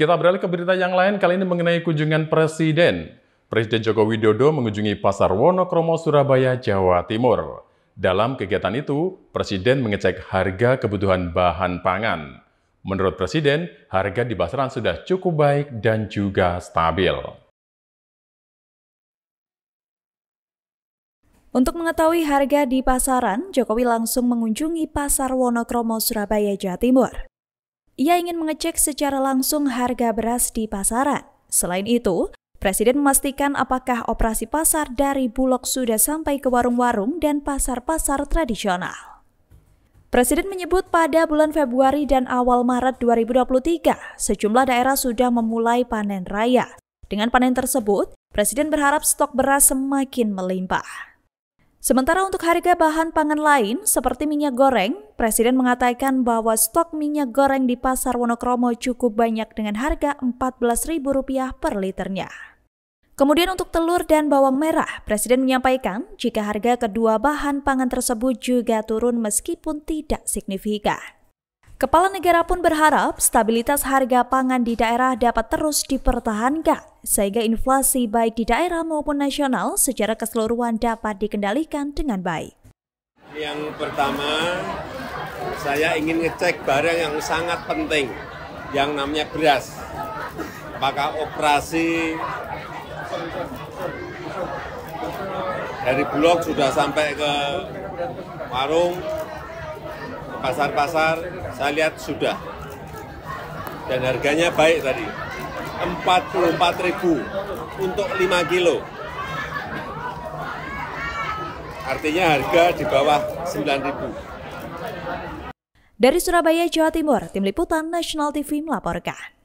Kita beralih ke berita yang lain, kali ini mengenai kunjungan Presiden. Presiden Joko Widodo mengunjungi Pasar Wonokromo, Surabaya, Jawa Timur. Dalam kegiatan itu, Presiden mengecek harga kebutuhan bahan pangan. Menurut Presiden, harga di pasaran sudah cukup baik dan juga stabil. Untuk mengetahui harga di pasaran, Jokowi langsung mengunjungi Pasar Wonokromo, Surabaya, Jawa Timur. Ia ingin mengecek secara langsung harga beras di pasaran. Selain itu, Presiden memastikan apakah operasi pasar dari Bulog sudah sampai ke warung-warung dan pasar-pasar tradisional. Presiden menyebut pada bulan Februari dan awal Maret 2023, sejumlah daerah sudah memulai panen raya. Dengan panen tersebut, Presiden berharap stok beras semakin melimpah. Sementara untuk harga bahan pangan lain seperti minyak goreng, Presiden mengatakan bahwa stok minyak goreng di pasar Wonokromo cukup banyak dengan harga Rp14.000 per liternya. Kemudian untuk telur dan bawang merah, Presiden menyampaikan jika harga kedua bahan pangan tersebut juga turun meskipun tidak signifikan. Kepala negara pun berharap stabilitas harga pangan di daerah dapat terus dipertahankan, sehingga inflasi baik di daerah maupun nasional secara keseluruhan dapat dikendalikan dengan baik. Yang pertama, saya ingin ngecek barang yang sangat penting, yang namanya beras. Apakah operasi dari blok sudah sampai ke warung, pasar-pasar saya lihat sudah dan harganya baik tadi 44.000 untuk 5 kilo artinya harga di bawah 9.000 dari Surabaya, Jawa Timur, Tim Liputan Nasional TV melaporkan.